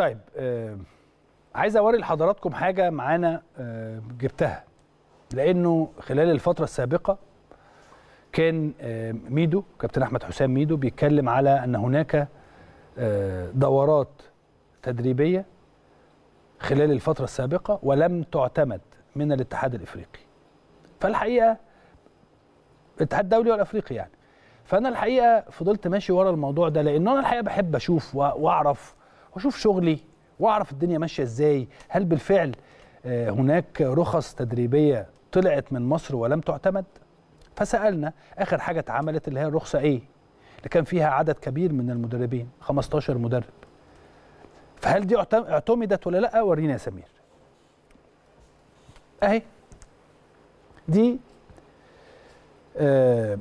طيب آه عايز اوري لحضراتكم حاجه معانا آه جبتها لانه خلال الفتره السابقه كان آه ميدو كابتن احمد حسام ميدو بيتكلم على ان هناك آه دورات تدريبيه خلال الفتره السابقه ولم تعتمد من الاتحاد الافريقي فالحقيقه الاتحاد الدولي والافريقي يعني فانا الحقيقه فضلت ماشي ورا الموضوع ده لان انا الحقيقه بحب اشوف واعرف واشوف شغلي واعرف الدنيا ماشيه ازاي هل بالفعل آه، هناك رخص تدريبيه طلعت من مصر ولم تعتمد فسالنا اخر حاجه اتعملت اللي هي الرخصه ايه اللي كان فيها عدد كبير من المدربين 15 مدرب فهل دي اعتمدت ولا لا ورينا يا سمير اهي دي آه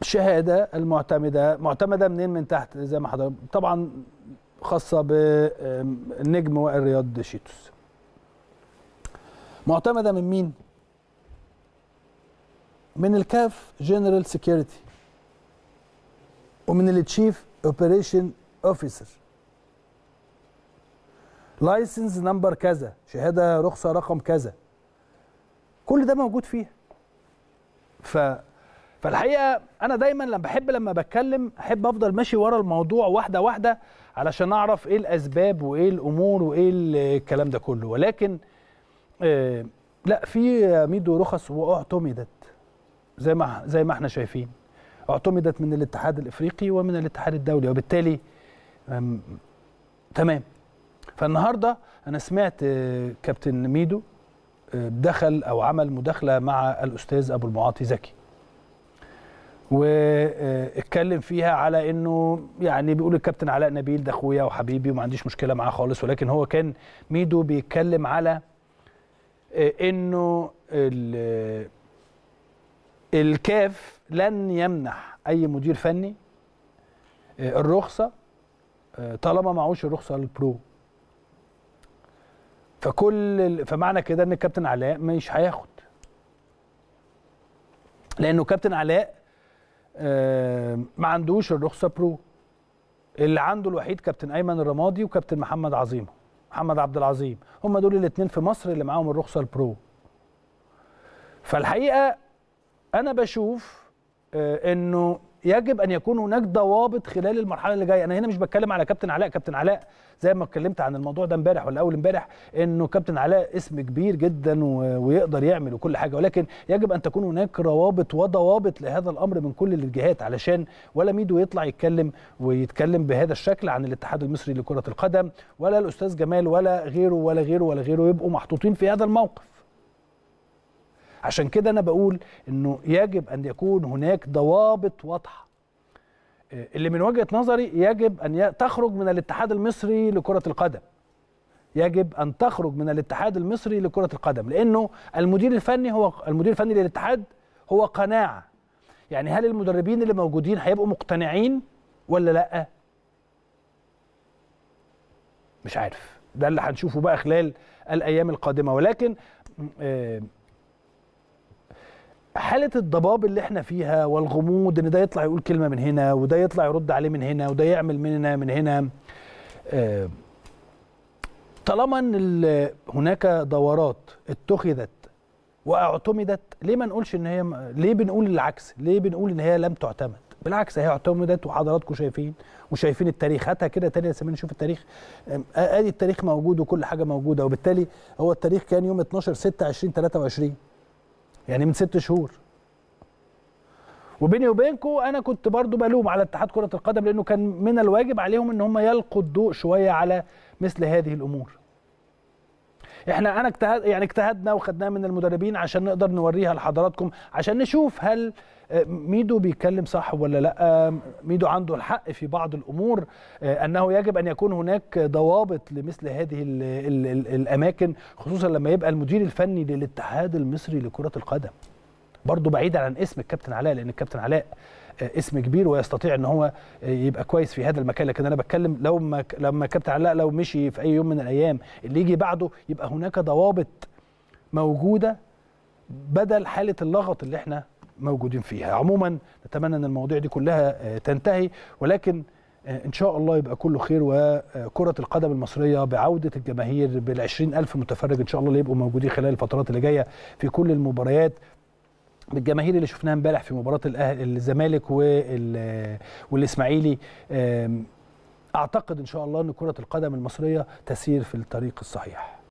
الشهاده المعتمده معتمده منين من تحت زي ما حضرتك طبعا خاصه بالنجم وائل رياض شيتوس معتمده من مين من الكاف جنرال سيكيورتي ومن التشيف اوبريشن اوفيسر لايسنس نمبر كذا شهاده رخصه رقم كذا كل ده موجود فيها ف فالحقيقه انا دايما لما بحب لما بتكلم احب افضل ماشي ورا الموضوع واحده واحده علشان اعرف ايه الاسباب وايه الامور وايه الكلام ده كله ولكن آه لا في ميدو رخص واعتمدت زي ما زي ما احنا شايفين اعتمدت من الاتحاد الافريقي ومن الاتحاد الدولي وبالتالي تمام فالنهارده انا سمعت آه، كابتن ميدو آه، دخل او عمل مداخله مع الاستاذ ابو المعاطي زكي واتكلم فيها على انه يعني بيقول الكابتن علاء نبيل ده اخويا وحبيبي وما عنديش مشكله معاه خالص ولكن هو كان ميدو بيتكلم على آه، انه آه، الكاف لن يمنح اي مدير فني آه، الرخصه طالما معهوش الرخصه البرو فكل فمعنى كده ان الكابتن علاء مش هياخد لانه كابتن علاء آه، ما عندوش الرخصه برو اللي عنده الوحيد كابتن ايمن الرمادي وكابتن محمد عظيم محمد عبد العظيم هم دول الاثنين في مصر اللي معاهم الرخصه البرو فالحقيقه انا بشوف آه، انه يجب ان يكون هناك ضوابط خلال المرحله اللي جايه انا هنا مش بتكلم على كابتن علاء كابتن علاء زي ما اتكلمت عن الموضوع ده امبارح ولا اول امبارح انه كابتن علاء اسم كبير جدا ويقدر يعمل وكل حاجه ولكن يجب ان تكون هناك روابط وضوابط لهذا الامر من كل الجهات علشان ولا ميدو يطلع يتكلم ويتكلم بهذا الشكل عن الاتحاد المصري لكره القدم ولا الاستاذ جمال ولا غيره ولا غيره ولا غيره يبقوا محطوطين في هذا الموقف عشان كده انا بقول انه يجب ان يكون هناك ضوابط واضحه آه، اللي من وجهه نظري يجب ان تخرج من الاتحاد المصري لكره القدم يجب ان تخرج من الاتحاد المصري لكره القدم لانه المدير الفني هو المدير الفني للاتحاد هو قناعه يعني هل المدربين اللي موجودين هيبقوا مقتنعين ولا لا مش عارف ده اللي هنشوفه بقى خلال الايام القادمه ولكن آه، حالة الضباب اللي احنا فيها والغموض ان ده يطلع يقول كلمة من هنا وده يطلع يرد عليه من هنا وده يعمل من هنا من آه، هنا طالما ان هناك دورات اتخذت واعتمدت ليه ما نقولش ان هي ليه بنقول العكس ليه بنقول ان هي لم تعتمد بالعكس هي اعتمدت وحضراتكم شايفين وشايفين التاريخ هاتها كده تاني يا سمير نشوف التاريخ ادي التاريخ موجود وكل حاجه موجوده وبالتالي هو التاريخ كان يوم 12 6 2023 يعني من ست شهور وبيني وبينكم انا كنت برضو بلوم على اتحاد كره القدم لانه كان من الواجب عليهم ان هم يلقوا الضوء شويه على مثل هذه الامور احنا انا اجتهد يعني اجتهدنا وخدناه من المدربين عشان نقدر نوريها لحضراتكم عشان نشوف هل آه، ميدو بيتكلم صح ولا لا ميدو عنده الحق في بعض الامور آه، انه يجب ان يكون هناك ضوابط لمثل هذه الـ الـ الـ الاماكن خصوصا لما يبقى المدير الفني للاتحاد المصري لكره القدم برضو بعيدا عن اسم الكابتن علاء لان الكابتن علاء آه، اسم كبير ويستطيع ان هو آه، يبقى كويس في هذا المكان لكن انا بتكلم لو ما لما الكابتن علاء لو مشي في اي يوم من الايام اللي يجي بعده يبقى هناك ضوابط موجوده بدل حاله اللغط اللي احنا موجودين فيها عموما نتمنى ان المواضيع دي كلها آه، تنتهي ولكن ان شاء الله يبقى كله خير وكره القدم المصريه بعوده الجماهير بال ألف متفرج ان شاء الله اللي يبقوا موجودين خلال الفترات اللي جايه في كل المباريات بالجماهير اللي شفناها امبارح في مباراه الزمالك والاسماعيلي اعتقد ان شاء الله ان كره القدم المصريه تسير في الطريق الصحيح